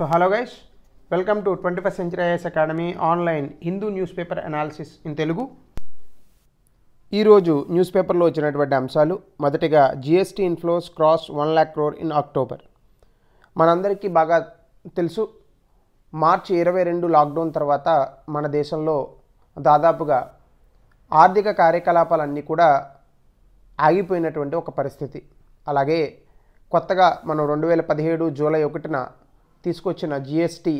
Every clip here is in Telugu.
so hello guys welcome to twenty first century IAS academy online Hindu news paper analysis in Telugu ఈరోజు న్యూస్ పేపర్లో వచ్చినటువంటి అంశాలు మొదటిగా GST inflows cross one lakh crore in October మనందరికీ బాగా తెలుసు మార్చి ఇరవై రెండు లాక్డౌన్ తర్వాత మన దేశంలో దాదాపుగా ఆర్థిక కార్యకలాపాలన్నీ కూడా ఆగిపోయినటువంటి ఒక పరిస్థితి అలాగే కొత్తగా మనం రెండు వేల పదిహేడు జూలై ఒకటిన తీసుకొచ్చిన జిఎస్టీ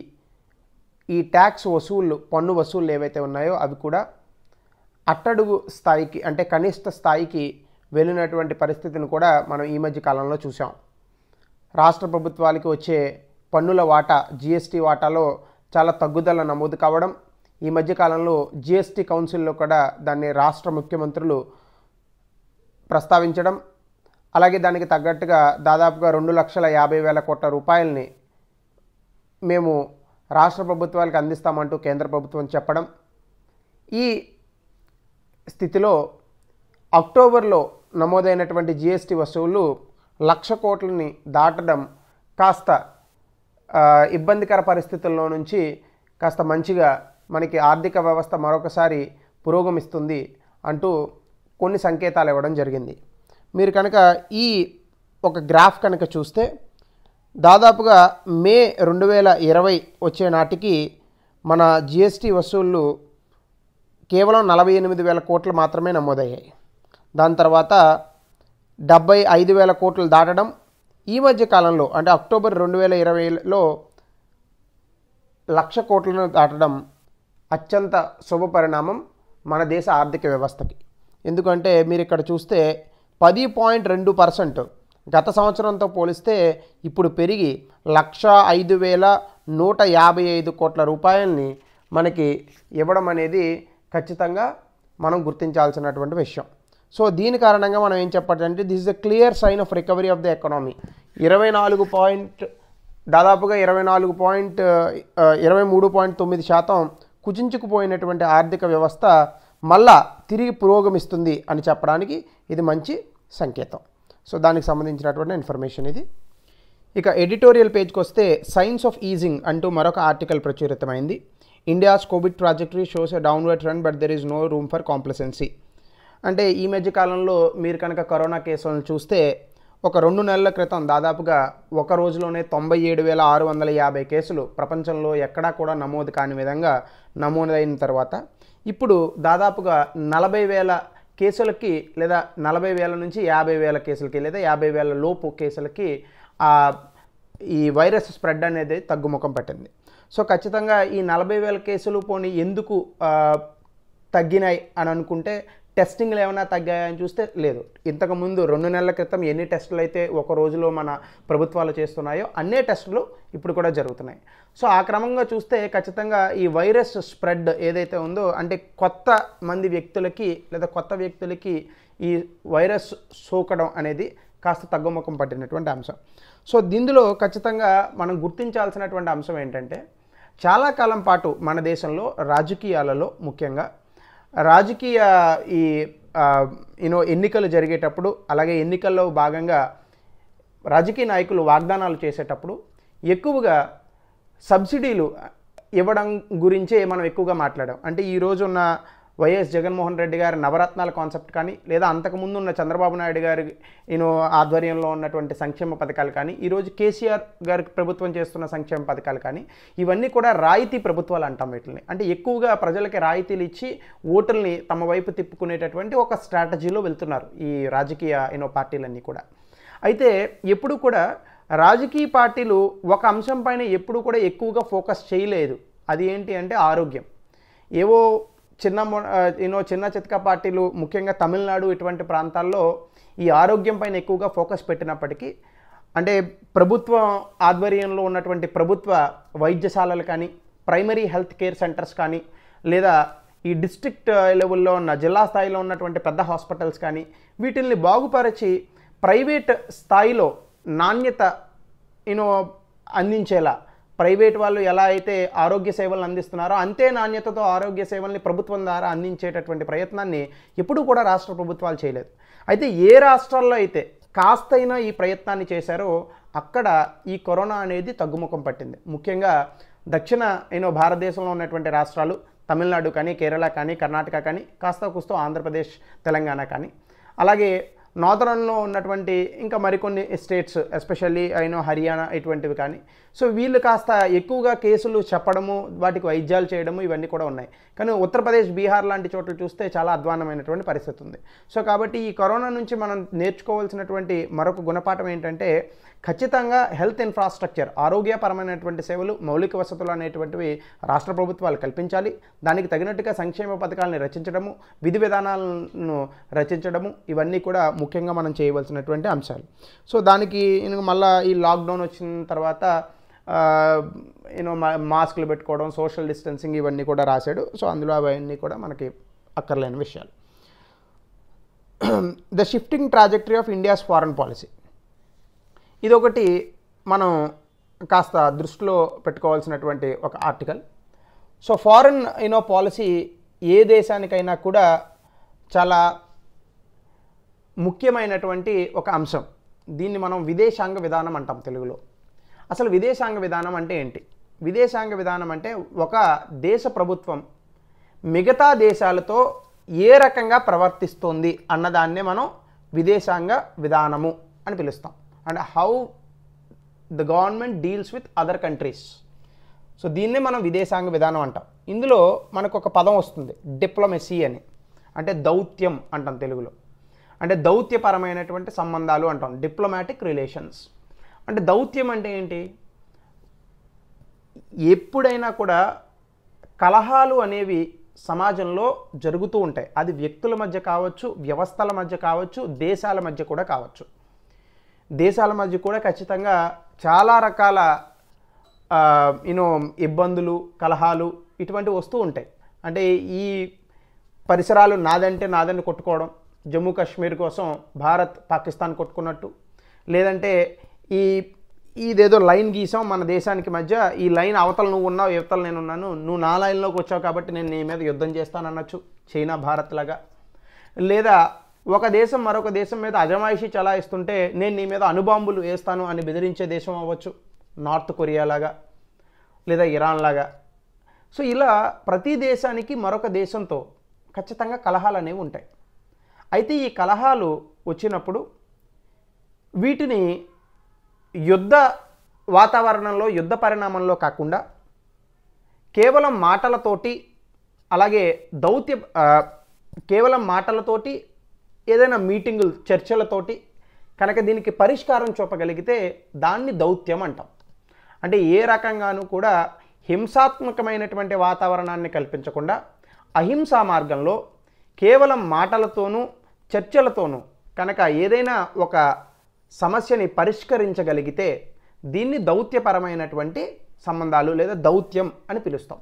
ఈ ట్యాక్స్ వసూళ్ళు పన్ను వసూళ్ళు ఏవైతే ఉన్నాయో అవి కూడా అట్టడుగు స్థాయికి అంటే కనిష్ట స్థాయికి వెళ్ళినటువంటి పరిస్థితిని కూడా మనం ఈ మధ్య కాలంలో చూసాం రాష్ట్ర ప్రభుత్వాలకి వచ్చే పన్నుల వాటా జిఎస్టీ వాటాలో చాలా తగ్గుదల నమోదు కావడం ఈ మధ్యకాలంలో జిఎస్టీ కౌన్సిల్లో కూడా దాన్ని రాష్ట్ర ముఖ్యమంత్రులు ప్రస్తావించడం అలాగే దానికి తగ్గట్టుగా దాదాపుగా రెండు లక్షల యాభై వేల కోట్ల రూపాయలని మేము రాష్ట్ర ప్రభుత్వాలకు అందిస్తామంటూ కేంద్ర ప్రభుత్వం చెప్పడం ఈ స్థితిలో అక్టోబర్లో నమోదైనటువంటి జిఎస్టి వసూలు లక్ష కోట్లని దాటడం కాస్త ఇబ్బందికర పరిస్థితుల్లో నుంచి కాస్త మంచిగా మనకి ఆర్థిక వ్యవస్థ మరొకసారి పురోగమిస్తుంది అంటూ కొన్ని సంకేతాలు ఇవ్వడం జరిగింది మీరు కనుక ఈ ఒక గ్రాఫ్ కనుక చూస్తే దాదాపుగా మే రెండు వేల ఇరవై వచ్చే నాటికి మన జిఎస్టీ వసూళ్ళు కేవలం నలభై ఎనిమిది వేల కోట్లు మాత్రమే నమోదయ్యాయి దాని తర్వాత డెబ్బై ఐదు వేల కోట్లు దాటడం ఈ మధ్య కాలంలో అంటే అక్టోబర్ రెండు వేల ఇరవైలో లక్ష కోట్లను దాటడం అత్యంత శుభ పరిణామం మన దేశ ఆర్థిక వ్యవస్థకి ఎందుకంటే మీరు ఇక్కడ చూస్తే పది పాయింట్ రెండు పర్సెంట్ గత సంవత్సరంతో పోలిస్తే ఇప్పుడు పెరిగి లక్ష ఐదు వేల నూట యాభై ఐదు కోట్ల రూపాయల్ని మనకి ఇవ్వడం అనేది ఖచ్చితంగా మనం గుర్తించాల్సినటువంటి విషయం సో దీని కారణంగా మనం ఏం చెప్పాలంటే this is the clear sign of recovery of the economy ఇరవై నాలుగు పాయింట్ దాదాపుగా ఇరవై నాలుగు పాయింట్ ఇరవై మూడు పాయింట్ తొమ్మిది శాతం కుచించుకుపోయినటువంటి ఆర్థిక వ్యవస్థ మళ్ళా తిరిగి పురోగమిస్తుంది అని చెప్పడానికి ఇది మంచి సంకేతం సో దానికి సంబంధించినటువంటి ఇన్ఫర్మేషన్ ఇది ఇక ఎడిటోరియల్ పేజ్కి వస్తే సైన్స్ ఆఫ్ ఈజింగ్ అంటూ మరొక ఆర్టికల్ ప్రచురితమైంది India's covid trajectory shows a downward run but there is no room for complacency అంటే ఈ మధ్య కాలంలో మీరు కనుక కరోనా కేసులను చూస్తే ఒక రెండు నెలల క్రితం దాదాపుగా ఒక రోజులోనే తొంభై ఏడు వేల ఆరు వందల యాభై కేసులు ప్రపంచంలో ఎక్కడా కూడా నమోదు కాని విధంగా నమోదైన తర్వాత ఇప్పుడు దాదాపుగా నలభై వేల కేసులకి లేదా నలభై వేల నుంచి యాభై వేల కేసులకి లేదా యాభై వేల లోపు కేసులకి ఈ వైరస్ స్ప్రెడ్ అనేది తగ్గుముఖం పట్టింది సో ఖచ్చితంగా ఈ నలభై వేల కేసులు పోనీ ఎందుకు తగ్గినాయి అని అనుకుంటే టెస్టింగ్లు ఏమైనా తగ్గాయని చూస్తే లేదు ఇంతకుముందు రెండు నెలల క్రితం ఎన్ని టెస్టులు అయితే ఒక రోజులో మన ప్రభుత్వాలు చేస్తున్నాయో అన్నే టెస్టులు ఇప్పుడు కూడా జరుగుతున్నాయి సో ఆ క్రమంగా చూస్తే ఖచ్చితంగా ఈ వైరస్ స్ప్రెడ్ ఏదైతే ఉందో అంటే కొత్త మంది వ్యక్తులకి లేదా కొత్త వ్యక్తులకి ఈ వైరస్ సోకడం అనేది కాస్త తగ్గుముఖం పట్టినటువంటి అంశం సో దీనిలో ఖచ్చితంగా మనం గుర్తించాల్సినటువంటి అంశం ఏంటంటే చాలా కాలం పాటు మన దేశంలో రాజకీయాలలో ముఖ్యంగా రాజకీయ ఈ యూనో ఎన్నికలు జరిగేటప్పుడు అలాగే ఎన్నికల్లో భాగంగా రాజకీయ నాయకులు వాగ్దానాలు చేసేటప్పుడు ఎక్కువగా సబ్సిడీలు ఇవ్వడం గురించే మనం ఎక్కువగా మాట్లాడాం అంటే ఈరోజు ఉన్న వైఎస్ జగన్మోహన్ రెడ్డి గారి నవరత్నాల కాన్సెప్ట్ కానీ లేదా అంతకుముందు ఉన్న చంద్రబాబు నాయుడు గారి నేను ఆధ్వర్యంలో ఉన్నటువంటి సంక్షేమ పథకాలు కానీ ఈరోజు కేసీఆర్ గారికి ప్రభుత్వం చేస్తున్న సంక్షేమ పథకాలు కానీ ఇవన్నీ కూడా రాయితీ ప్రభుత్వాలు అంటాం వీటిని అంటే ఎక్కువగా ప్రజలకి రాయితీలు ఇచ్చి ఓటర్ని తమ వైపు తిప్పుకునేటటువంటి ఒక స్ట్రాటజీలో వెళ్తున్నారు ఈ రాజకీయ ఎన్నో పార్టీలన్నీ కూడా అయితే ఎప్పుడు కూడా రాజకీయ పార్టీలు ఒక అంశం పైన ఎప్పుడు కూడా ఎక్కువగా ఫోకస్ చేయలేదు అది ఏంటి అంటే ఆరోగ్యం ఏవో చిన్న యూనో చిన్న చితక పార్టీలు ముఖ్యంగా తమిళనాడు ఇటువంటి ప్రాంతాల్లో ఈ ఆరోగ్యం పైన ఎక్కువగా ఫోకస్ పెట్టినప్పటికీ అంటే ప్రభుత్వ ఆధ్వర్యంలో ఉన్నటువంటి ప్రభుత్వ వైద్యశాలలు కానీ ప్రైమరీ హెల్త్ కేర్ సెంటర్స్ కానీ లేదా ఈ డిస్ట్రిక్ట్ లెవెల్లో ఉన్న జిల్లా స్థాయిలో ఉన్నటువంటి పెద్ద హాస్పిటల్స్ కానీ వీటిల్ని బాగుపరిచి ప్రైవేట్ స్థాయిలో నాణ్యత యూనో అందించేలా ప్రైవేట్ వాళ్ళు ఎలా అయితే ఆరోగ్య సేవలను అందిస్తున్నారో అంతే నాణ్యతతో ఆరోగ్య సేవల్ని ప్రభుత్వం ద్వారా అందించేటటువంటి ప్రయత్నాన్ని ఎప్పుడూ కూడా రాష్ట్ర ప్రభుత్వాలు చేయలేదు అయితే ఏ రాష్ట్రాల్లో అయితే కాస్తైనా ఈ ప్రయత్నాన్ని చేశారో అక్కడ ఈ కరోనా అనేది తగ్గుముఖం పట్టింది ముఖ్యంగా దక్షిణ ఏనో భారతదేశంలో ఉన్నటువంటి రాష్ట్రాలు తమిళనాడు కానీ కేరళ కానీ కర్ణాటక కానీ కాస్త కుస్తో ఆంధ్రప్రదేశ్ తెలంగాణ కానీ అలాగే నార్థర్న్లో ఉన్నటువంటి ఇంకా మరికొన్ని స్టేట్స్ ఎస్పెషల్లీ అయినో హర్యానా ఇటువంటివి కానీ సో వీళ్ళు కాస్త ఎక్కువగా కేసులు చెప్పడము వాటికి వైద్యాలు చేయడము ఇవన్నీ కూడా ఉన్నాయి కానీ ఉత్తరప్రదేశ్ బీహార్ లాంటి చోట్ల చూస్తే చాలా అధ్వానమైనటువంటి పరిస్థితి ఉంది సో కాబట్టి ఈ కరోనా నుంచి మనం నేర్చుకోవాల్సినటువంటి మరొక గుణపాఠం ఏంటంటే ఖచ్చితంగా హెల్త్ ఇన్ఫ్రాస్ట్రక్చర్ ఆరోగ్యపరమైనటువంటి సేవలు మౌలిక వసతులు అనేటువంటివి రాష్ట్ర ప్రభుత్వాలు కల్పించాలి దానికి తగినట్టుగా సంక్షేమ పథకాలను రచించడము విధి విధానాలను రచించడము ఇవన్నీ కూడా ముఖ్యంగా మనం చేయవలసినటువంటి అంశాలు సో దానికి మళ్ళీ ఈ లాక్డౌన్ వచ్చిన తర్వాత యూనో మాస్కులు పెట్టుకోవడం సోషల్ డిస్టెన్సింగ్ ఇవన్నీ కూడా రాశాడు సో అందులో అవన్నీ కూడా మనకి అక్కర్లేని విషయాలు the shifting trajectory of India's foreign policy ఇదొకటి మనం కాస్త దృష్టిలో పెట్టుకోవాల్సినటువంటి ఒక article so foreign you know policy ఏ దేశానికైనా కూడా చాలా ముఖ్యమైనటువంటి ఒక అంశం దీన్ని మనం విదేశాంగ విధానం అంటాం తెలుగులో అసలు విదేశాంగ విధానం అంటే ఏంటి విదేశాంగ విధానం అంటే ఒక దేశ ప్రభుత్వం మిగతా దేశాలతో ఏ రకంగా ప్రవర్తిస్తుంది అన్నదాన్నే మనం విదేశాంగ విధానము అని పిలుస్తాం and how the government deals with other countries so దీన్నే మనం విదేశాంగ విధానం అంటాం ఇందులో మనకు ఒక పదం వస్తుంది డిప్లొమసీ అని అంటే దౌత్యం అంటాం తెలుగులో అంటే దౌత్యపరమైనటువంటి సంబంధాలు అంటాం డిప్లొమాటిక్ రిలేషన్స్ అంటే దౌత్యం అంటే ఏంటి ఎప్పుడైనా కూడా కలహాలు అనేవి సమాజంలో జరుగుతూ ఉంటాయి అది వ్యక్తుల మధ్య కావచ్చు వ్యవస్థల మధ్య కావచ్చు దేశాల మధ్య కూడా కావచ్చు దేశాల మధ్య కూడా ఖచ్చితంగా చాలా రకాల యూనో ఇబ్బందులు కలహాలు ఇటువంటివి వస్తూ ఉంటాయి అంటే ఈ పరిసరాలు నాదంటే నాదని కొట్టుకోవడం జమ్మూ కాశ్మీర్ కోసం భారత్ పాకిస్తాన్ కొట్టుకున్నట్టు లేదంటే ఈ ఇదేదో లైన్ గీసాం మన దేశానికి మధ్య ఈ లైన్ అవతల నువ్వు ఉన్నావు ఇవతల నేను ఉన్నాను నువ్వు నా లైన్లోకి వచ్చావు కాబట్టి నేను నీ మీద యుద్ధం చేస్తానన్నచ్చు చైనా భారత్ లాగా లేదా ఒక దేశం మరొక దేశం మీద అజమాయిషి చలాయిస్తుంటే నేను నీ మీద అనుబాంబులు వేస్తాను అని బెదిరించే దేశం అవ్వచ్చు నార్త్ కొరియా లాగా లేదా ఇరాన్ లాగా సో ఇలా ప్రతి దేశానికి మరొక దేశంతో ఖచ్చితంగా కలహాలు అనేవి ఉంటాయి అయితే ఈ కలహాలు వచ్చినప్పుడు వీటిని యుద్ధ వాతావరణంలో యుద్ధ పరిణామంలో కాకుండా కేవలం మాటలతోటి అలాగే దౌత్య కేవలం మాటలతోటి ఏదైనా మీటింగులు చర్చలతోటి కనుక దీనికి పరిష్కారం చూపగలిగితే దాన్ని దౌత్యం అంటాం అంటే ఏ రకంగానూ కూడా హింసాత్మకమైనటువంటి వాతావరణాన్ని కల్పించకుండా అహింసా మార్గంలో కేవలం మాటలతోనూ చర్చలతోనూ కనుక ఏదైనా ఒక సమస్యని పరిష్కరించగలిగితే దీన్ని దౌత్యపరమైనటువంటి సంబంధాలు లేదా దౌత్యం అని పిలుస్తాం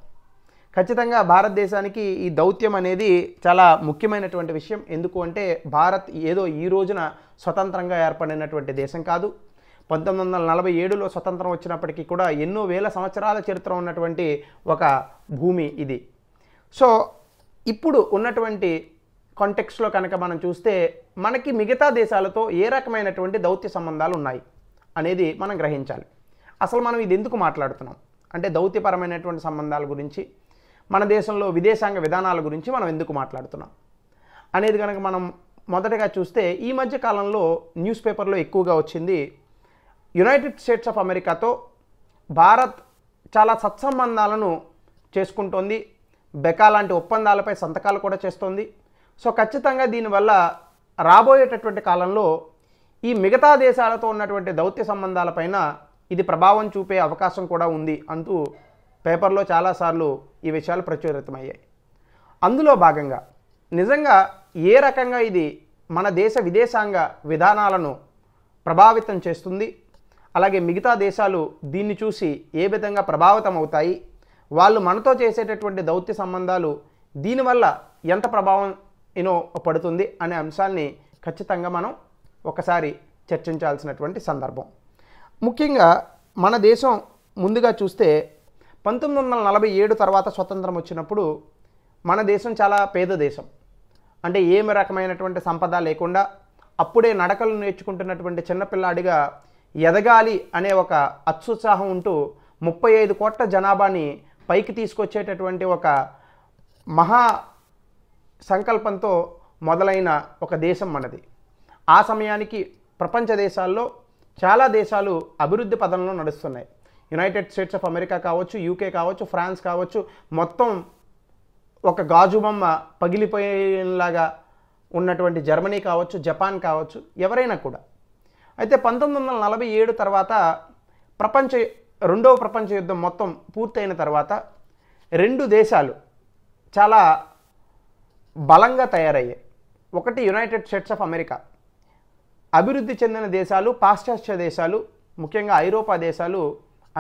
ఖచ్చితంగా భారతదేశానికి ఈ దౌత్యం అనేది చాలా ముఖ్యమైనటువంటి విషయం ఎందుకు అంటే భారత్ ఏదో ఈ రోజున స్వతంత్రంగా ఏర్పడినటువంటి దేశం కాదు పంతొమ్మిది వందల నలభై ఏడులో స్వతంత్రం వచ్చినప్పటికీ కూడా ఎన్నో వేల సంవత్సరాల చరిత్ర ఉన్నటువంటి ఒక భూమి ఇది సో ఇప్పుడు ఉన్నటువంటి కాంటెక్స్లో కనుక మనం చూస్తే మనకి మిగతా దేశాలతో ఏ రకమైనటువంటి దౌత్య సంబంధాలు ఉన్నాయి అనేది మనం గ్రహించాలి అసలు మనం ఇది ఎందుకు మాట్లాడుతున్నాం అంటే దౌత్యపరమైనటువంటి సంబంధాల గురించి మన దేశంలో విదేశాంగ విధానాల గురించి మనం ఎందుకు మాట్లాడుతున్నాం అనేది కనుక మనం మొదటగా చూస్తే ఈ మధ్య కాలంలో న్యూస్ పేపర్లో ఎక్కువగా వచ్చింది యునైటెడ్ స్టేట్స్ ఆఫ్ అమెరికాతో భారత్ చాలా సత్సంబంధాలను చేసుకుంటోంది బెకా లాంటి ఒప్పందాలపై సంతకాలు కూడా చేస్తోంది సో ఖచ్చితంగా దీనివల్ల రాబోయేటటువంటి కాలంలో ఈ మిగతా దేశాలతో ఉన్నటువంటి దౌత్య సంబంధాలపైన ఇది ప్రభావం చూపే అవకాశం కూడా ఉంది అంటూ పేపర్లో చాలాసార్లు ఈ విషయాలు ప్రచురితమయ్యాయి అందులో భాగంగా నిజంగా ఏ రకంగా ఇది మన దేశ విదేశాంగ విధానాలను ప్రభావితం చేస్తుంది అలాగే మిగతా దేశాలు దీన్ని చూసి ఏ విధంగా ప్రభావితం అవుతాయి వాళ్ళు మనతో చేసేటటువంటి దౌత్య సంబంధాలు దీనివల్ల ఎంత ప్రభావం యూనో పడుతుంది అనే అంశాల్ని ఖచ్చితంగా మనం ఒకసారి చర్చించాల్సినటువంటి సందర్భం ముఖ్యంగా మన దేశం ముందుగా చూస్తే పంతొమ్మిది వందల నలభై ఏడు తర్వాత స్వతంత్రం వచ్చినప్పుడు మన దేశం చాలా పేద దేశం అంటే ఏమి రకమైనటువంటి సంపద లేకుండా అప్పుడే నడకలు నేర్చుకుంటున్నటువంటి చిన్నపిల్లాడిగా ఎదగాలి అనే ఒక అత్యుత్సాహం ఉంటూ ముప్పై ఐదు కోట్ల జనాభాని పైకి తీసుకొచ్చేటటువంటి ఒక మహా సంకల్పంతో మొదలైన ఒక దేశం మనది ఆ సమయానికి ప్రపంచ దేశాల్లో చాలా దేశాలు అభివృద్ధి పదంలో నడుస్తున్నాయి యునైటెడ్ స్టేట్స్ ఆఫ్ అమెరికా కావచ్చు యూకే కావచ్చు ఫ్రాన్స్ కావచ్చు మొత్తం ఒక గాజు బొమ్మ పగిలిపోయేలాగా ఉన్నటువంటి జర్మనీ కావచ్చు జపాన్ కావచ్చు ఎవరైనా కూడా అయితే పంతొమ్మిది వందల నలభై ఏడు తర్వాత ప్రపంచ రెండవ ప్రపంచ యుద్ధం మొత్తం పూర్తయిన తర్వాత రెండు దేశాలు చాలా బలంగా తయారయ్యాయి ఒకటి యునైటెడ్ స్టేట్స్ ఆఫ్ అమెరికా అభివృద్ధి చెందిన దేశాలు పాశ్చాత్య దేశాలు ముఖ్యంగా ఐరోపా దేశాలు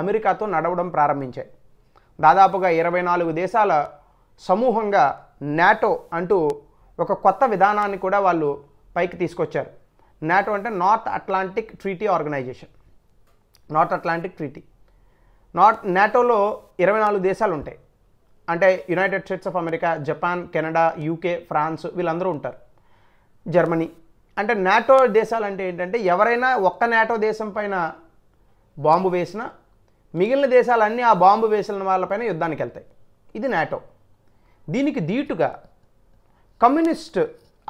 అమెరికాతో నడవడం ప్రారంభించాయి దాదాపుగా ఇరవై నాలుగు దేశాల సమూహంగా నాటో అంటూ ఒక కొత్త విధానాన్ని కూడా వాళ్ళు పైకి తీసుకొచ్చారు నాటో అంటే North Atlantic Treaty Organization North Atlantic Treaty North నాటోలో ఇరవై నాలుగు దేశాలు ఉంటాయి అంటే United States of America Japan Canada UK France వీళ్ళందరూ ఉంటారు జర్మనీ అంటే నాటో దేశాలు అంటే ఏంటంటే ఎవరైనా ఒక్క నాటో దేశం పైన బాంబు వేసినా మిగిలిన దేశాలన్నీ ఆ బాంబు వేసిన వాళ్ళపైన యుద్ధానికి వెళ్తాయి ఇది నాటో దీనికి దీటుగా కమ్యూనిస్ట్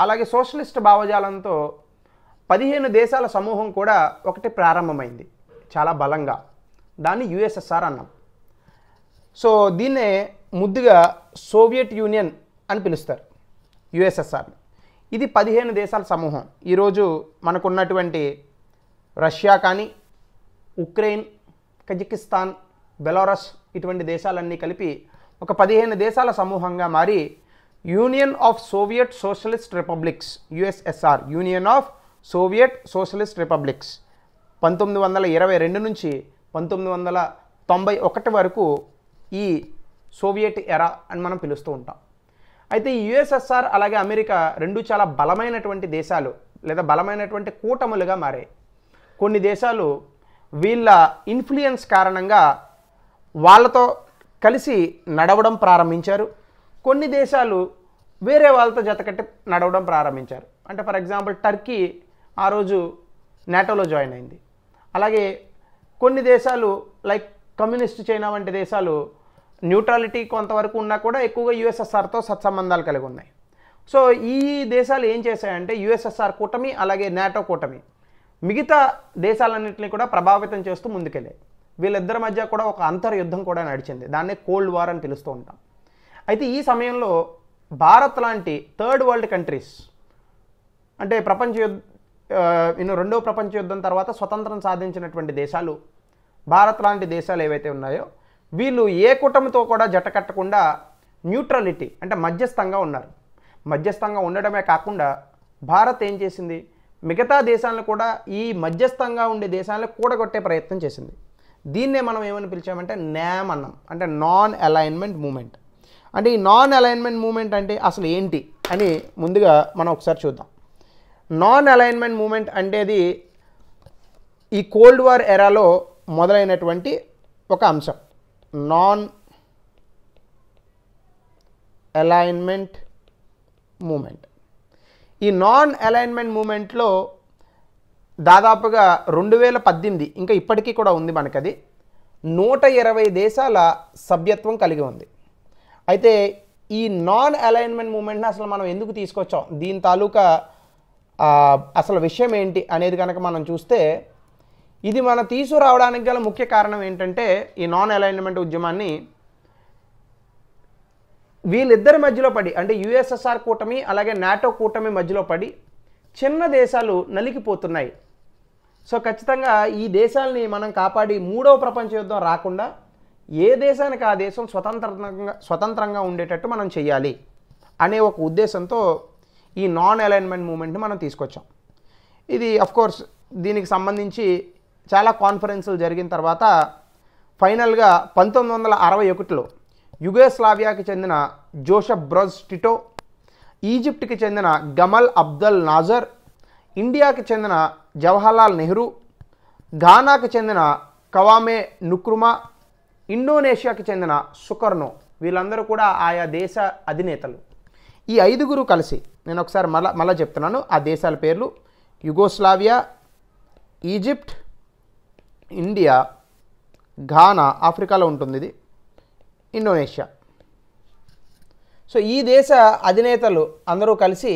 అలాగే సోషలిస్ట్ భావజాలంతో పదిహేను దేశాల సమూహం కూడా ఒకటి ప్రారంభమైంది చాలా బలంగా దాన్ని యుఎస్ఎస్ఆర్ అన్నాం సో దీన్నే ముద్దుగా సోవియట్ యూనియన్ అని పిలుస్తారు యుఎస్ఎస్ఆర్ ఇది పదిహేను దేశాల సమూహం ఈరోజు మనకున్నటువంటి రష్యా కానీ ఉక్రెయిన్ కజకిస్తాన్ బెలారస్ ఇటువంటి దేశాలన్నీ కలిపి ఒక పదిహేను దేశాల సమూహంగా మారి Union of Soviet Socialist Republics USSR Union of Soviet Socialist Republics పంతొమ్మిది వందల ఇరవై రెండు నుంచి పంతొమ్మిది వందల తొంభై ఒకటి వరకు ఈ సోవియట్ ఎరా అని మనం పిలుస్తూ ఉంటాం అయితే ఈ యుఎస్ఎస్ఆర్ అలాగే అమెరికా రెండు చాలా బలమైనటువంటి దేశాలు లేదా బలమైనటువంటి కూటములుగా మారాయి కొన్ని దేశాలు వీళ్ళ ఇన్ఫ్లుయెన్స్ కారణంగా వాళ్ళతో కలిసి నడవడం ప్రారంభించారు కొన్ని దేశాలు వేరే వాళ్ళతో జతకట్టి నడవడం ప్రారంభించారు అంటే ఫర్ ఎగ్జాంపుల్ టర్కీ ఆ రోజు నాటోలో జాయిన్ అయింది అలాగే కొన్ని దేశాలు లైక్ కమ్యూనిస్ట్ చైనా వంటి దేశాలు న్యూట్రాలిటీ కొంతవరకు ఉన్నా కూడా ఎక్కువగా యుఎస్ఎస్ఆర్తో సత్సంబంధాలు కలిగి ఉన్నాయి సో ఈ దేశాలు ఏం చేశాయంటే యుఎస్ఎస్ఆర్ కూటమి అలాగే నాటో కూటమి మిగతా దేశాలన్నింటినీ కూడా ప్రభావితం చేస్తూ ముందుకెళ్ళాయి వీళ్ళిద్దరి మధ్య కూడా ఒక అంతర్యుద్ధం కూడా నడిచింది దాన్నే కోల్డ్ వార్ అని తెలుస్తూ ఉంటాం అయితే ఈ సమయంలో భారత్ లాంటి థర్డ్ వరల్డ్ కంట్రీస్ అంటే ప్రపంచ యుద్ధ ఇನ್ನು రెండో ప్రపంచ యుద్ధం తర్వాత స్వతంత్రం సాధించినటువంటి దేశాలు భారత్ లాంటి దేశాలు ఏవైతే ఉన్నాయో వీళ్ళు ఏ కూటమితో కూడా జట కట్టకుండా న్యూట్రాలిటీ అంటే మధ్యస్థంగా ఉన్నారు మధ్యస్థంగా ఉండడమే కాకుండా భారత్ ఏం చేసింది మిగతా దేశాలను కూడా ఈ మధ్యస్థంగా ఉండే దేశాలను కూడగొట్టే ప్రయత్నం చేసింది దీన్నే మనం ఏమని పిలిచామంటే న్యామ్ అన్నం అంటే నాన్ అలైన్మెంట్ మూమెంట్ అంటే ఈ నాన్ అలైన్మెంట్ మూమెంట్ అంటే అసలు ఏంటి అని ముందుగా మనం ఒకసారి చూద్దాం నాన్ అలైన్మెంట్ మూమెంట్ అంటేది ఈ కోల్డ్ వార్ ఎరాలో మొదలైనటువంటి ఒక అంశం నాన్ అలైన్మెంట్ మూమెంట్ ఈ నాన్ అలైన్మెంట్ మూమెంట్లో దాదాపుగా రెండు వేల పద్దెనిమిది ఇంకా ఇప్పటికీ కూడా ఉంది మనకది నూట ఇరవై దేశాల సభ్యత్వం కలిగి ఉంది అయితే ఈ నాన్ అలైన్మెంట్ మూమెంట్ని అసలు మనం ఎందుకు తీసుకొచ్చాం దీని తాలూకా అసలు విషయం ఏంటి అనేది కనుక మనం చూస్తే ఇది మన తీసుకురావడానికి గల ముఖ్య కారణం ఏంటంటే ఈ నాన్ అలైన్మెంట్ ఉద్యమాన్ని వీళ్ళిద్దరి మధ్యలో పడి అంటే యుఎస్ఎస్ఆర్ కూటమి అలాగే నాటో కూటమి మధ్యలో పడి చిన్న దేశాలు నలిగిపోతున్నాయి సో ఖచ్చితంగా ఈ దేశాలని మనం కాపాడి మూడవ ప్రపంచ యుద్ధం రాకుండా ఏ దేశానికి ఆ దేశం స్వతంత్రంగా స్వతంత్రంగా ఉండేటట్టు మనం చేయాలి అనే ఒక ఉద్దేశంతో ఈ నాన్ అలైన్మెంట్ మూమెంట్ని మనం తీసుకొచ్చాం ఇది అఫ్కోర్స్ దీనికి సంబంధించి చాలా కాన్ఫరెన్సులు జరిగిన తర్వాత ఫైనల్గా పంతొమ్మిది వందల అరవై ఒకటిలో యుగోస్లావియాకి చెందిన జోషఫ్ బ్రోజ్ టిటో ఈజిప్ట్కి చెందిన గమల్ అబ్దల్ నాజర్ ఇండియాకి చెందిన జవహర్లాల్ నెహ్రూ ఘానాకి చెందిన కవామే నుక్రుమా ఇండోనేషియాకి చెందిన సుకర్నో వీళ్ళందరూ కూడా ఆయా దేశ అధినేతలు ఈ ఐదుగురు కలిసి నేను ఒకసారి మళ్ళా మళ్ళా చెప్తున్నాను ఆ దేశాల పేర్లు యుగోస్లావియా ఈజిప్ట్ ఇండియా ఘానా ఆఫ్రికాలో ఉంటుంది ఇది ఇండోనేషియా సో ఈ దేశ అధినేతలు అందరూ కలిసి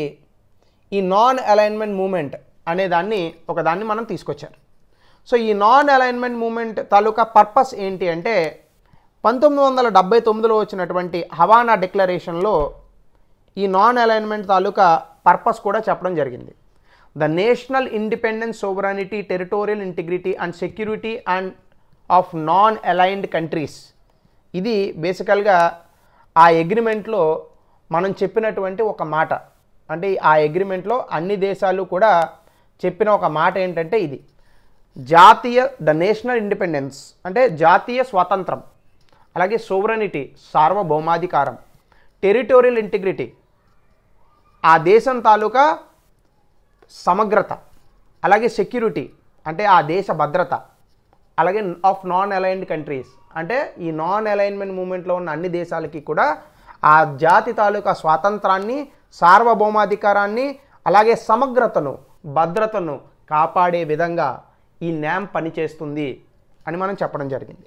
ఈ నాన్ అలైన్మెంట్ మూమెంట్ అనేదాన్ని ఒకదాన్ని మనం తీసుకొచ్చారు సో ఈ నాన్ అలైన్మెంట్ మూమెంట్ తాలూకా పర్పస్ ఏంటి అంటే పంతొమ్మిది వందల డెబ్బై తొమ్మిదిలో వచ్చినటువంటి హవానా డిక్లరేషన్లో ఈ నాన్ అలైన్మెంట్ తాలూకా పర్పస్ కూడా చెప్పడం జరిగింది the national independence sovereignty, territorial integrity and security and of non aligned countries ఇది బేసికల్గా ఆ అగ్రిమెంట్లో మనం చెప్పినటువంటి ఒక మాట అంటే ఆ అగ్రిమెంట్లో అన్ని దేశాలు కూడా చెప్పిన ఒక మాట ఏంటంటే ఇది జాతీయ ద నేషనల్ ఇండిపెండెన్స్ అంటే జాతీయ స్వాతంత్రం అలాగే సోవరనిటీ సార్వభౌమాధికారం టెరిటోరియల్ ఇంటిగ్రిటీ ఆ దేశం తాలూకా సమగ్రత అలాగే సెక్యూరిటీ అంటే ఆ దేశ భద్రత అలాగే ఆఫ్ నాన్ అలైన్డ్ కంట్రీస్ అంటే ఈ నాన్ అలైన్మెంట్ మూమెంట్లో ఉన్న అన్ని దేశాలకి కూడా ఆ జాతి తాలూకా స్వాతంత్రాన్ని సార్వభౌమాధికారాన్ని అలాగే సమగ్రతను భద్రతను కాపాడే విధంగా ఈ న్యామ్ పనిచేస్తుంది అని మనం చెప్పడం జరిగింది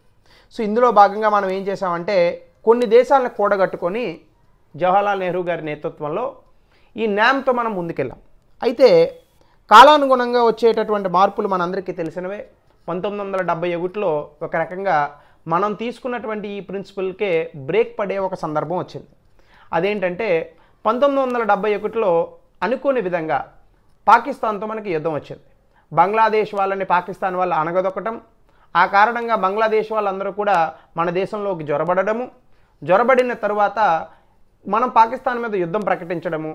సో ఇందులో భాగంగా మనం ఏం చేసామంటే కొన్ని దేశాలను కూడగట్టుకొని జవహర్లాల్ నెహ్రూ గారి నేతృత్వంలో ఈ న్యామ్తో మనం ముందుకెళ్ళాం అయితే కాలానుగుణంగా వచ్చేటటువంటి మార్పులు మనందరికీ తెలిసినవే పంతొమ్మిది వందల డెబ్బై ఒకటిలో ఒక రకంగా మనం తీసుకున్నటువంటి ఈ ప్రిన్సిపల్కే బ్రేక్ పడే ఒక సందర్భం వచ్చింది అదేంటంటే పంతొమ్మిది వందల డెబ్బై ఒకటిలో అనుకోని విధంగా పాకిస్తాన్తో మనకి యుద్ధం వచ్చింది బంగ్లాదేశ్ వాళ్ళని పాకిస్తాన్ వాళ్ళు అనగదొక్కటం ఆ కారణంగా బంగ్లాదేశ్ వాళ్ళందరూ కూడా మన దేశంలోకి జ్వరబడము జ్వరబడిన తరువాత మనం పాకిస్తాన్ మీద యుద్ధం ప్రకటించడము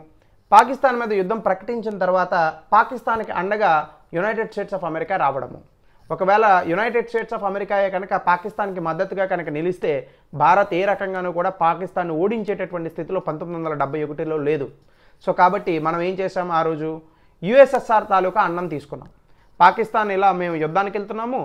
పాకిస్తాన్ మీద యుద్ధం ప్రకటించిన తర్వాత పాకిస్తాన్కి అండగా యునైటెడ్ స్టేట్స్ ఆఫ్ అమెరికా రావడము ఒకవేళ యునైటెడ్ స్టేట్స్ ఆఫ్ అమెరికాయే కనుక పాకిస్తాన్కి మద్దతుగా కనుక నిలిస్తే భారత్ ఏ రకంగానూ కూడా పాకిస్తాన్ ఓడించేటటువంటి స్థితిలో పంతొమ్మిది వందల డెబ్బై ఒకటిలో లేదు సో కాబట్టి మనం ఏం చేసాం ఆ రోజు యుఎస్ఎస్ఆర్ తాలూకా అన్నం తీసుకున్నాం పాకిస్తాన్ ఇలా మేము యుద్ధానికి వెళ్తున్నాము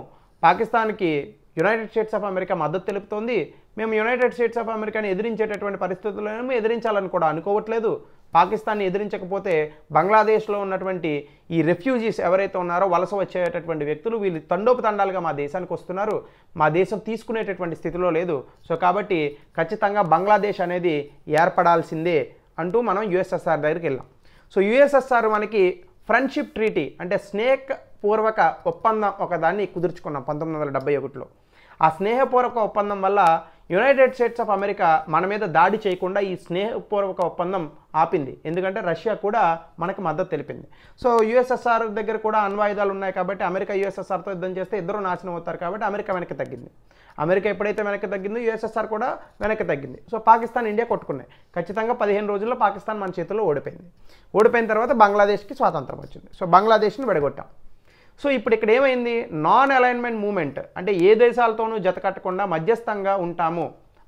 పాకిస్తాన్కి యునైటెడ్ స్టేట్స్ ఆఫ్ అమెరికా మద్దతు తెలుపుతోంది మేము యునైటెడ్ స్టేట్స్ ఆఫ్ అమెరికాని ఎదిరించేటటువంటి పరిస్థితులను ఎదిరించాలని కూడా అనుకోవట్లేదు పాకిస్తాన్ని ఎదిరించకపోతే బంగ్లాదేశ్లో ఉన్నటువంటి ఈ రెఫ్యూజీస్ ఎవరైతే ఉన్నారో వలస వచ్చేటటువంటి వ్యక్తులు వీళ్ళు తండోపతండాలుగా మా దేశానికి వస్తున్నారు మా దేశం తీసుకునేటటువంటి స్థితిలో లేదు సో కాబట్టి ఖచ్చితంగా బంగ్లాదేశ్ అనేది ఏర్పడాల్సిందే అంటూ మనం యుఎస్ఎస్ఆర్ దగ్గరికి వెళ్ళాం సో యుఎస్ఎస్ఆర్ మనకి ఫ్రెండ్షిప్ ట్రీటీ అంటే స్నేహ పూర్వక ఒప్పందం ఒకదాన్ని కుదుర్చుకున్నాం పంతొమ్మిది వందల డెబ్బై ఒకటిలో ఆ స్నేహపూర్వక ఒప్పందం వల్ల యునైటెడ్ స్టేట్స్ ఆఫ్ అమెరికా మన మీద దాడి చేయకుండా ఈ స్నేహపూర్వక ఒప్పందం ఆపింది ఎందుకంటే రష్యా కూడా మనకు మద్దతు తెలిపింది సో యుఎస్ఎస్ఆర్ దగ్గర కూడా అణ్వాయుధాలు ఉన్నాయి కాబట్టి అమెరికా యుఎస్ఎస్ఆర్తో యుద్ధం చేస్తే ఇద్దరు నాశనం అవుతారు కాబట్టి అమెరికా వెనక్కి తగ్గింది అమెరికా ఎప్పుడైతే వెనక్కి తగ్గిందో యుఎస్ఎస్ఆర్ కూడా వెనక్కి తగ్గింది సో పాకిస్తాన్ ఇండియా కొట్టుకున్నాయి ఖచ్చితంగా పదిహేను రోజుల్లో పాకిస్తాన్ మన చేతిలో ఓడిపోయింది ఓడిపోయిన తర్వాత బంగ్లాదేశ్కి స్వాతంత్రం వచ్చింది సో బంగ్లాదేశ్ని విడగొట్టాం సో ఇప్పుడు ఇక్కడ ఏమైంది నాన్ అలైన్మెంట్ మూమెంట్ అంటే ఏ దేశాలతోనూ జత కట్టకుండా మధ్యస్థంగా ఉంటాము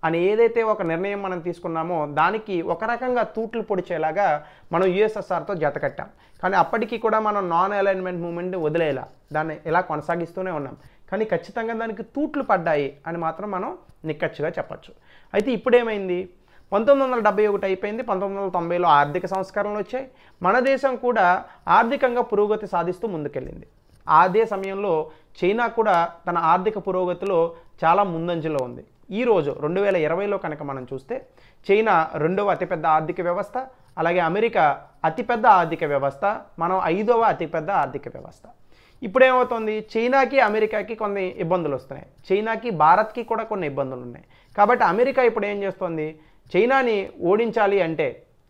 అని ఏదైతే ఒక నిర్ణయం మనం తీసుకున్నామో దానికి ఒక రకంగా తూట్లు పొడిచేలాగా మనం యుఎస్ఎస్ఆర్తో జతకట్టాం కానీ అప్పటికీ కూడా మనం నాన్ అలైన్మెంట్ మూమెంట్ వదిలేలా దాన్ని ఇలా కొనసాగిస్తూనే ఉన్నాం కానీ ఖచ్చితంగా దానికి తూట్లు పడ్డాయి అని మాత్రం మనం నిక్కచ్చుగా చెప్పచ్చు అయితే ఇప్పుడేమైంది పంతొమ్మిది వందల డెబ్బై ఒకటి అయిపోయింది పంతొమ్మిది వందల తొంభైలో ఆర్థిక సంస్కరణలు వచ్చాయి మన దేశం కూడా ఆర్థికంగా పురోగతి సాధిస్తూ ముందుకెళ్ళింది అదే సమయంలో చైనా కూడా తన ఆర్థిక పురోగతిలో చాలా ముందంజలో ఉంది ఈరోజు రెండు వేల ఇరవైలో కనుక మనం చూస్తే చైనా రెండవ అతిపెద్ద ఆర్థిక వ్యవస్థ అలాగే అమెరికా అతిపెద్ద ఆర్థిక వ్యవస్థ మనం ఐదవ అతిపెద్ద ఆర్థిక వ్యవస్థ ఇప్పుడేమవుతుంది చైనాకి అమెరికాకి కొన్ని ఇబ్బందులు వస్తున్నాయి చైనాకి భారత్కి కూడా కొన్ని ఇబ్బందులు ఉన్నాయి కాబట్టి అమెరికా ఇప్పుడు ఏం చేస్తుంది చైనాని ఓడించాలి అంటే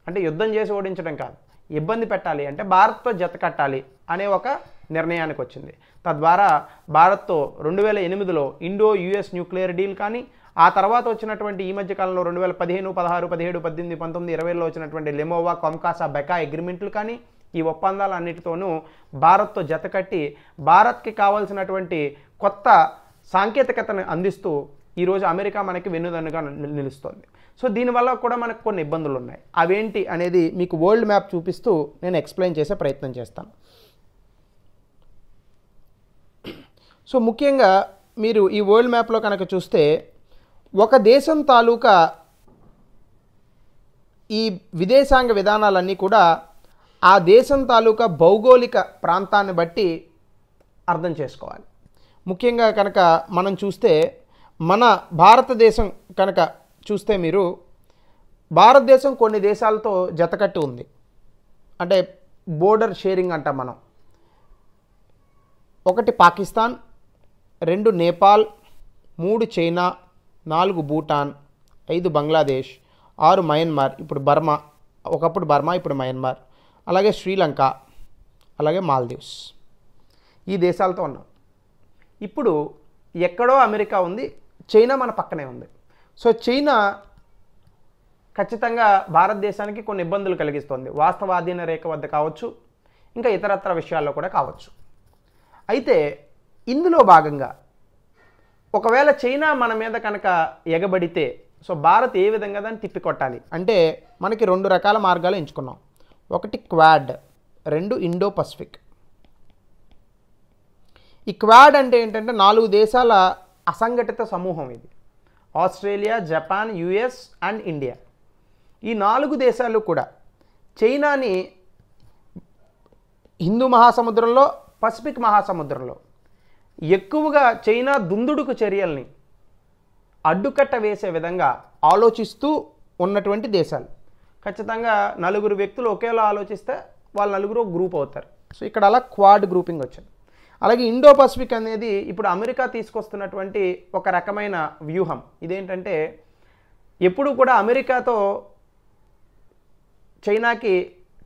అంటే యుద్ధం చేసి ఓడించడం కాదు ఇబ్బంది పెట్టాలి అంటే భారత్తో జత కట్టాలి అనే ఒక నిర్ణయానికి వచ్చింది తద్వారా భారత్తో రెండు వేల ఎనిమిదిలో ఇండో యుఎస్ న్యూక్లియర్ డీల్ కానీ ఆ తర్వాత వచ్చినటువంటి ఈ మధ్య కాలంలో రెండు వేల పదిహేను పదహారు పదిహేడు పద్దెనిమిది పంతొమ్మిది ఇరవైలో వచ్చినటువంటి లెమోవా కొంకాసా బెకా అగ్రిమెంట్లు కానీ ఈ ఒప్పందాలన్నిటితోనూ భారత్తో జతకట్టి భారత్కి కావాల్సినటువంటి కొత్త సాంకేతికతను అందిస్తూ ఈరోజు అమెరికా మనకి వెన్నుదన్నుగా నిలుస్తుంది సో దీనివల్ల కూడా మనకు కొన్ని ఇబ్బందులు ఉన్నాయి అవేంటి అనేది మీకు వరల్డ్ మ్యాప్ చూపిస్తూ నేను ఎక్స్ప్లెయిన్ చేసే ప్రయత్నం చేస్తాను సో ముఖ్యంగా మీరు ఈ వరల్డ్ మ్యాప్లో కనుక చూస్తే ఒక దేశం తాలూకా ఈ విదేశాంగ విధానాలన్నీ కూడా ఆ దేశం తాలూకా భౌగోళిక ప్రాంతాన్ని బట్టి అర్థం చేసుకోవాలి ముఖ్యంగా కనుక మనం చూస్తే మన భారతదేశం కనుక చూస్తే మీరు భారతదేశం కొన్ని దేశాలతో జతకట్టు ఉంది అంటే బోర్డర్ షేరింగ్ అంటాం మనం ఒకటి పాకిస్తాన్ రెండు నేపాల్ మూడు చైనా నాలుగు భూటాన్ ఐదు బంగ్లాదేశ్ ఆరు మయన్మార్ ఇప్పుడు బర్మా ఒకప్పుడు బర్మా ఇప్పుడు మయన్మార్ అలాగే శ్రీలంక అలాగే మాల్దీవ్స్ ఈ దేశాలతో ఉన్నాం ఇప్పుడు ఎక్కడో అమెరికా ఉంది చైనా మన పక్కనే ఉంది సో చైనా ఖచ్చితంగా భారతదేశానికి కొన్ని ఇబ్బందులు కలిగిస్తుంది వాస్తవాధీన రేఖ వద్ద కావచ్చు ఇంకా ఇతరత్ర విషయాల్లో కూడా కావచ్చు అయితే ఇందులో భాగంగా ఒకవేళ చైనా మన మీద కనుక ఎగబడితే సో భారత్ ఏ విధంగా దాన్ని తిప్పికొట్టాలి అంటే మనకి రెండు రకాల మార్గాలు ఎంచుకున్నాం ఒకటి క్వాడ్ రెండు ఇండో పసిఫిక్ ఈ క్వాడ్ అంటే ఏంటంటే నాలుగు దేశాల అసంఘటిత సమూహం ఇది Australia Japan US and India ఈ నాలుగు దేశాలు కూడా చైనాని హిందూ మహాసముద్రంలో పసిఫిక్ మహాసముద్రంలో ఎక్కువగా చైనా దుందుడుకు చర్యల్ని అడ్డుకట్ట వేసే విధంగా ఆలోచిస్తూ ఉన్నటువంటి దేశాలు ఖచ్చితంగా నలుగురు వ్యక్తులు ఒకేలా ఆలోచిస్తే వాళ్ళు నలుగురు గ్రూప్ అవుతారు సో ఇక్కడ అలా క్వాడ్ గ్రూపింగ్ వచ్చింది అలాగే ఇండో పసిఫిక్ అనేది ఇప్పుడు అమెరికా తీసుకొస్తున్నటువంటి ఒక రకమైన వ్యూహం ఇదేంటంటే ఎప్పుడు కూడా అమెరికాతో చైనాకి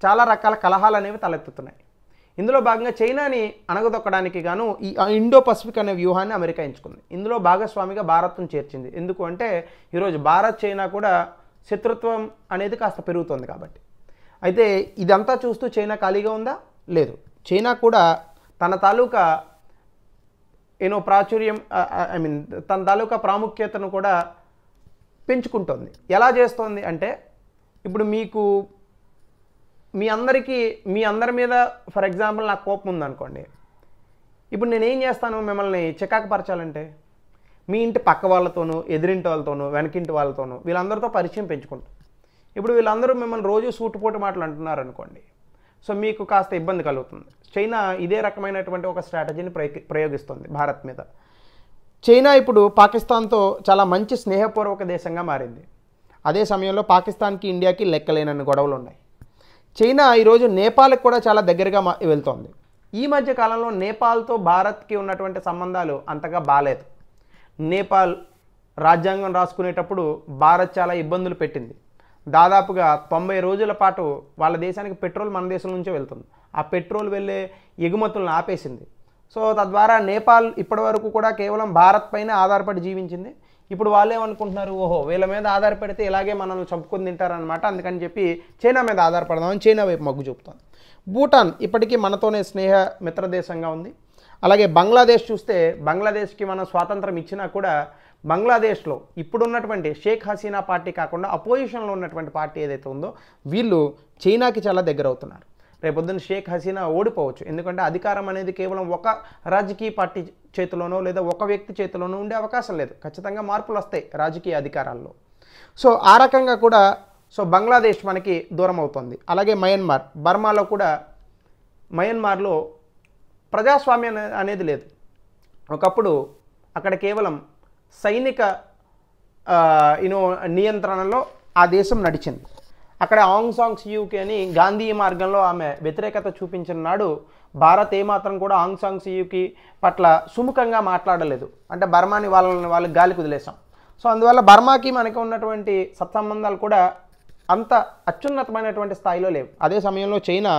చాలా రకాల కలహాలు అనేవి తలెత్తుతున్నాయి ఇందులో భాగంగా చైనాని అణగదొక్కడానికి గాను ఈ ఇండో పసిఫిక్ అనే వ్యూహాన్ని అమెరికా ఎంచుకుంది ఇందులో భాగస్వామిగా భారత్ను చేర్చింది ఎందుకు అంటే ఈరోజు భారత్ చైనా కూడా శత్రుత్వం అనేది కాస్త పెరుగుతుంది కాబట్టి అయితే ఇదంతా చూస్తూ చైనా ఖాళీగా ఉందా లేదు చైనా కూడా తన తాలూకా ఏనో ప్రాచుర్యం ఐ మీన్ తన తాలూకా ప్రాముఖ్యతను కూడా పెంచుకుంటుంది ఎలా చేస్తోంది అంటే ఇప్పుడు మీకు మీ అందరికీ మీ అందరి మీద ఫర్ ఎగ్జాంపుల్ నాకు కోపం ఉందనుకోండి ఇప్పుడు నేనేం చేస్తాను మిమ్మల్ని చికాకు పరచాలంటే మీ ఇంటి పక్క వాళ్ళతోనూ ఎదిరింటి వాళ్ళతోనూ వెనకింటి వాళ్ళతోనూ వీళ్ళందరితో పరిచయం పెంచుకుంటాం ఇప్పుడు వీళ్ళందరూ మిమ్మల్ని రోజు సూటుపోటు మాటలు అంటున్నారు అనుకోండి సో మీకు కాస్త ఇబ్బంది కలుగుతుంది చైనా ఇదే రకమైనటువంటి ఒక స్ట్రాటజీని ప్రయోగిస్తుంది భారత్ మీద చైనా ఇప్పుడు పాకిస్తాన్తో చాలా మంచి స్నేహపూర్వక దేశంగా మారింది అదే సమయంలో పాకిస్తాన్కి ఇండియాకి లెక్కలేనన్ని గొడవలు ఉన్నాయి చైనా ఈరోజు నేపాల్కి కూడా చాలా దగ్గరగా వెళ్తోంది ఈ మధ్య కాలంలో నేపాల్తో భారత్కి ఉన్నటువంటి సంబంధాలు అంతగా బాగాలేదు నేపాల్ రాజ్యాంగం రాసుకునేటప్పుడు భారత్ చాలా ఇబ్బందులు పెట్టింది దాదాపుగా తొంభై రోజుల పాటు వాళ్ళ దేశానికి పెట్రోల్ మన దేశం నుంచే వెళ్తుంది ఆ పెట్రోల్ వెళ్ళే ఎగుమతులను ఆపేసింది సో తద్వారా నేపాల్ ఇప్పటి వరకు కూడా కేవలం భారత్ పైన ఆధారపడి జీవించింది ఇప్పుడు వాళ్ళు ఏమనుకుంటున్నారు ఓహో వీళ్ళ మీద ఆధారపడితే ఇలాగే మనల్ని చంపుకొని తింటారనమాట అందుకని చెప్పి చైనా మీద ఆధారపడదామని చైనా వైపు మగ్గు చూపుతాను భూటాన్ ఇప్పటికీ మనతోనే స్నేహ మిత్రదేశంగా ఉంది అలాగే బంగ్లాదేశ్ చూస్తే బంగ్లాదేశ్కి మనం స్వాతంత్రం ఇచ్చినా కూడా బంగ్లాదేశ్లో ఇప్పుడున్నటువంటి షేక్ హసీనా పార్టీ కాకుండా అపోజిషన్లో ఉన్నటువంటి పార్టీ ఏదైతే ఉందో వీళ్ళు చైనాకి చాలా దగ్గర అవుతున్నారు రేపొద్దున షేక్ హసీనా ఓడిపోవచ్చు ఎందుకంటే అధికారం అనేది కేవలం ఒక రాజకీయ పార్టీ చేతిలోనో లేదా ఒక వ్యక్తి చేతిలోనో ఉండే అవకాశం లేదు ఖచ్చితంగా మార్పులు వస్తాయి రాజకీయ అధికారాల్లో సో ఆ రకంగా కూడా సో బంగ్లాదేశ్ మనకి దూరం అవుతుంది అలాగే మయన్మార్ బర్మాలో కూడా మయన్మార్లో ప్రజాస్వామ్యం అనేది లేదు ఒకప్పుడు అక్కడ కేవలం సైనిక యూనో నియంత్రణలో ఆ దేశం నడిచింది అక్కడ ఆంగ్ సాంగ్ సియూకి అని గాంధీ మార్గంలో ఆమె వ్యతిరేకత చూపించిన నాడు భారత్ ఏమాత్రం కూడా ఆంగ్ సాంగ్ సియూకి పట్ల సుముఖంగా మాట్లాడలేదు అంటే బర్మాని వాళ్ళని వాళ్ళకి గాలి కుదిలేసాం సో అందువల్ల బర్మాకి మనకి ఉన్నటువంటి సత్సంబంధాలు కూడా అంత అత్యున్నతమైనటువంటి స్థాయిలో లేవు అదే సమయంలో చైనా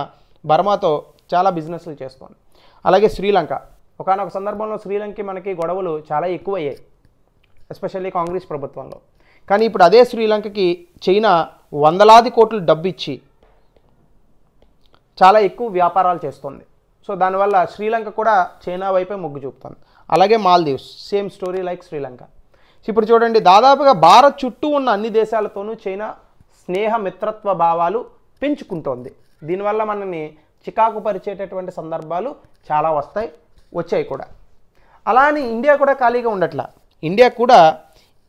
బర్మాతో చాలా బిజినెస్లు చేస్తోంది అలాగే శ్రీలంక ఒకనొక సందర్భంలో శ్రీలంకకి మనకి గొడవలు చాలా ఎక్కువయ్యాయి ఎస్పెషల్లీ కాంగ్రెస్ ప్రభుత్వంలో కానీ ఇప్పుడు అదే శ్రీలంకకి చైనా వందలాది కోట్లు డబ్బు ఇచ్చి చాలా ఎక్కువ వ్యాపారాలు చేస్తుంది సో దానివల్ల శ్రీలంక కూడా చైనా వైపే మొగ్గు చూపుతుంది అలాగే Maldives same story like Sri Lanka ఇప్పుడు చూడండి దాదాపుగా భారత్ చుట్టూ ఉన్న అన్ని దేశాలతోనూ చైనా స్నేహ మిత్రత్వ భావాలు పెంచుకుంటోంది దీనివల్ల మనని చికాకు పరిచేటటువంటి సందర్భాలు చాలా వస్తాయి వచ్చాయి కూడా అలా అని ఇండియా కూడా ఖాళీగా ఉండట్లా ఇండియా కూడా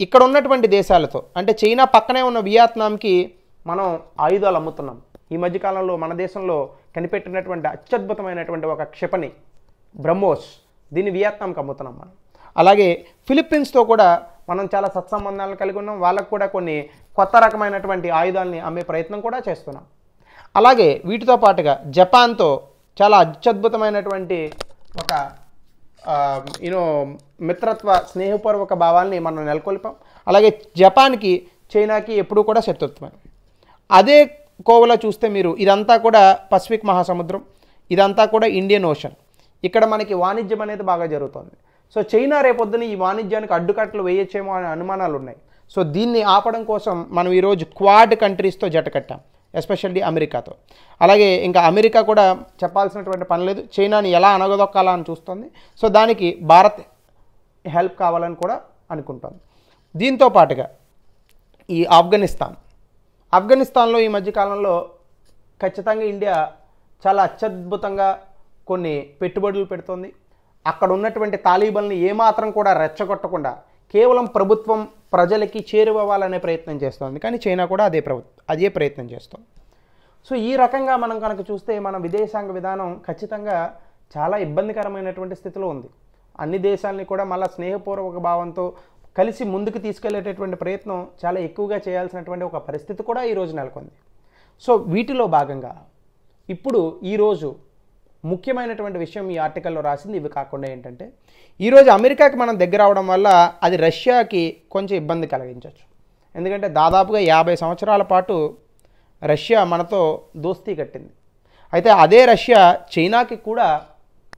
ఇక్కడ ఉన్నటువంటి దేశాలతో అంటే చైనా పక్కనే ఉన్న వియత్నాంకి మనం ఆయుధాలు అమ్ముతున్నాం ఈ మధ్యకాలంలో మన దేశంలో కనిపెట్టినటువంటి అత్యద్భుతమైనటువంటి ఒక క్షిపణి బ్రహ్మోస్ దీన్ని వియత్నాంకి అమ్ముతున్నాం మనం అలాగే ఫిలిప్పీన్స్తో కూడా మనం చాలా సత్సంబంధాలను కలిగి ఉన్నాం వాళ్ళకు కూడా కొన్ని కొత్త రకమైనటువంటి ఆయుధాలని అమ్మే ప్రయత్నం కూడా చేస్తున్నాం అలాగే వీటితో పాటుగా జపాన్తో చాలా అత్యద్భుతమైనటువంటి ఒక యూనో మిత్రత్వ స్నేహపూర్వక భావాల్ని మనం నెలకొల్పాం అలాగే జపాన్కి చైనాకి ఎప్పుడూ కూడా శత్రుత్వం అదే కోవలో చూస్తే మీరు ఇదంతా కూడా పసిఫిక్ మహాసముద్రం ఇదంతా కూడా ఇండియన్ ఓషన్ ఇక్కడ మనకి వాణిజ్యం అనేది బాగా జరుగుతుంది సో చైనా రేపొద్దున ఈ వాణిజ్యానికి అడ్డుకట్లు వేయొచ్చేమో అనే అనుమానాలు ఉన్నాయి సో దీన్ని ఆపడం కోసం మనం ఈరోజు క్వాడ్ కంట్రీస్తో జట కట్టాం ఎస్పెషల్లీ అమెరికాతో అలాగే ఇంకా అమెరికా కూడా చెప్పాల్సినటువంటి పని లేదు చైనాని ఎలా అనగదొక్కాలని చూస్తుంది సో దానికి భారత్ హెల్ప్ కావాలని కూడా అనుకుంటుంది దీంతో పాటుగా ఈ ఆఫ్ఘనిస్తాన్ ఆఫ్ఘనిస్తాన్లో ఈ మధ్యకాలంలో ఖచ్చితంగా ఇండియా చాలా అత్యద్భుతంగా కొన్ని పెట్టుబడులు పెడుతోంది అక్కడ ఉన్నటువంటి తాలిబన్లు ఏమాత్రం కూడా రెచ్చగొట్టకుండా కేవలం ప్రభుత్వం ప్రజలకి చేరువవ్వాలనే ప్రయత్నం చేస్తుంది కానీ చైనా కూడా అదే ప్రభు అదే ప్రయత్నం చేస్తుంది సో ఈ రకంగా మనం కనుక చూస్తే మన విదేశాంగ విధానం ఖచ్చితంగా చాలా ఇబ్బందికరమైనటువంటి స్థితిలో ఉంది అన్ని దేశాలని కూడా మళ్ళీ స్నేహపూర్వక భావంతో కలిసి ముందుకు తీసుకెళ్లేటటువంటి ప్రయత్నం చాలా ఎక్కువగా చేయాల్సినటువంటి ఒక పరిస్థితి కూడా ఈరోజు నెలకొంది సో వీటిలో భాగంగా ఇప్పుడు ఈరోజు ముఖ్యమైనటువంటి విషయం ఈ ఆర్టికల్లో రాసింది ఇవి కాకుండా ఏంటంటే ఈరోజు అమెరికాకి మనం దగ్గర అవడం వల్ల అది రష్యాకి కొంచెం ఇబ్బంది కలిగించవచ్చు ఎందుకంటే దాదాపుగా యాభై సంవత్సరాల పాటు రష్యా మనతో దోస్తీ కట్టింది అయితే అదే రష్యా చైనాకి కూడా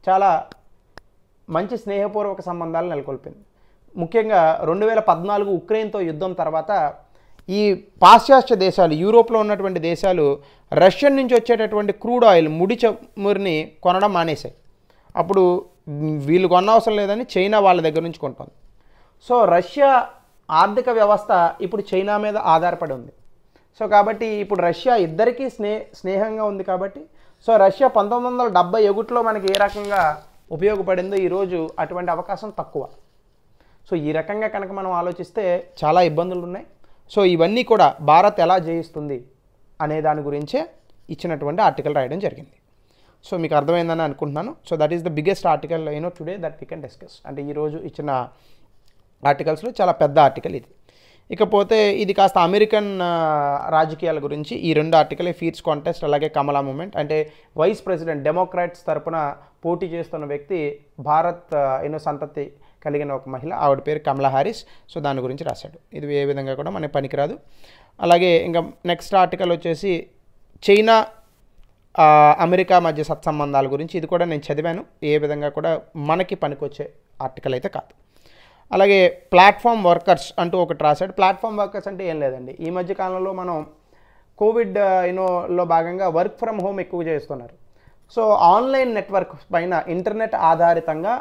చాలా మంచి స్నేహపూర్వక సంబంధాలు నెలకొల్పింది ముఖ్యంగా రెండు వేల పద్నాలుగు ఉక్రెయిన్తో యుద్ధం తర్వాత ఈ పాశ్చాత్య దేశాలు యూరోప్లో ఉన్నటువంటి దేశాలు రష్యన్ నుంచి వచ్చేటటువంటి క్రూడ్ ఆయిల్ ముడి చమురిని కొనడం మానేశాయి అప్పుడు వీళ్ళు కొన్న అవసరం లేదని చైనా వాళ్ళ దగ్గర నుంచి కొంటుంది సో రష్యా ఆర్థిక వ్యవస్థ ఇప్పుడు చైనా మీద ఆధారపడి ఉంది సో కాబట్టి ఇప్పుడు రష్యా ఇద్దరికీ స్నే స్నేహంగా ఉంది కాబట్టి సో రష్యా పంతొమ్మిది వందల డెబ్బై ఒకటిలో మనకి ఏ రకంగా ఉపయోగపడిందో ఈరోజు అటువంటి అవకాశం తక్కువ సో ఈ రకంగా కనుక మనం ఆలోచిస్తే చాలా ఇబ్బందులు ఉన్నాయి సో ఇవన్నీ కూడా భారత్ ఎలా జయిస్తుంది అనే దాని గురించే ఇచ్చినటువంటి ఆర్టికల్ రాయడం జరిగింది సో మీకు అర్థమైందని అనుకుంటున్నాను so that is the biggest article you know today that we can discuss అంటే ఈరోజు ఇచ్చిన ఆర్టికల్స్లో చాలా పెద్ద ఆర్టికల్ ఇది ఇకపోతే ఇది కాస్త అమెరికన్ రాజకీయాల గురించి ఈ రెండు ఆర్టికల్ ఫీర్స్ కాంటెస్ట్ అలాగే కమలా మూమెంట్ అంటే వైస్ ప్రెసిడెంట్ డెమోక్రాట్స్ తరపున పోటీ చేస్తున్న వ్యక్తి భారత్ యూనో సంతతి కలిగిన ఒక మహిళ ఆవిడ పేరు కమలా హారిస్ సో దాని గురించి రాశాడు ఇది ఏ విధంగా కూడా మనకి పనికిరాదు అలాగే ఇంకా నెక్స్ట్ ఆర్టికల్ వచ్చేసి చైనా అమెరికా మధ్య సత్సంబంధాల గురించి ఇది కూడా నేను చదివాను ఏ విధంగా కూడా మనకి పనికొచ్చే ఆర్టికల్ అయితే కాదు అలాగే ప్లాట్ఫామ్ వర్కర్స్ అంటూ ఒకటి రాశాడు ప్లాట్ఫామ్ వర్కర్స్ అంటే ఏం లేదండి ఈ మధ్య కాలంలో మనం కోవిడ్ యూనోలో భాగంగా వర్క్ ఫ్రమ్ హోమ్ ఎక్కువ చేస్తున్నారు సో ఆన్లైన్ నెట్వర్క్ పైన ఇంటర్నెట్ ఆధారితంగా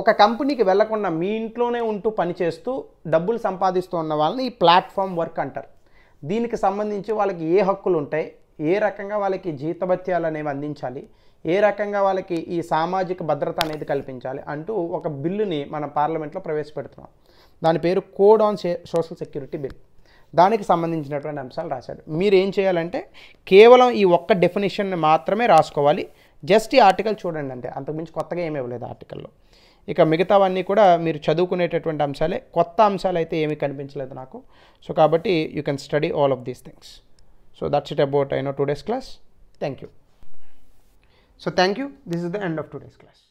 ఒక కంపెనీకి వెళ్లకుండా మీ ఇంట్లోనే ఉంటూ పనిచేస్తూ డబ్బులు సంపాదిస్తూ ఉన్న వాళ్ళని ఈ ప్లాట్ఫామ్ వర్క్ అంటారు దీనికి సంబంధించి వాళ్ళకి ఏ హక్కులు ఉంటాయి ఏ రకంగా వాళ్ళకి జీతభత్యాలు అనేవి అందించాలి ఏ రకంగా వాళ్ళకి ఈ సామాజిక భద్రత అనేది కల్పించాలి అంటూ ఒక బిల్లుని మన పార్లమెంట్లో ప్రవేశపెడుతున్నాం దాని పేరు code on social security bill దానికి సంబంధించినటువంటి అంశాలు రాశాడు మీరు ఏం చేయాలంటే కేవలం ఈ ఒక్క డెఫినేషన్ని మాత్రమే రాసుకోవాలి జస్ట్ ఈ ఆర్టికల్ చూడండి అంతే అంతకుమించి కొత్తగా ఏమి ఇవ్వలేదు ఆర్టికల్లో ఇక మిగతావన్నీ కూడా మీరు చదువుకునేటటువంటి అంశాలే కొత్త అంశాలు అయితే ఏమీ కనిపించలేదు నాకు సో కాబట్టి you can study all of these things so that's it about I know two days class thank you so thank you this is the end of two days class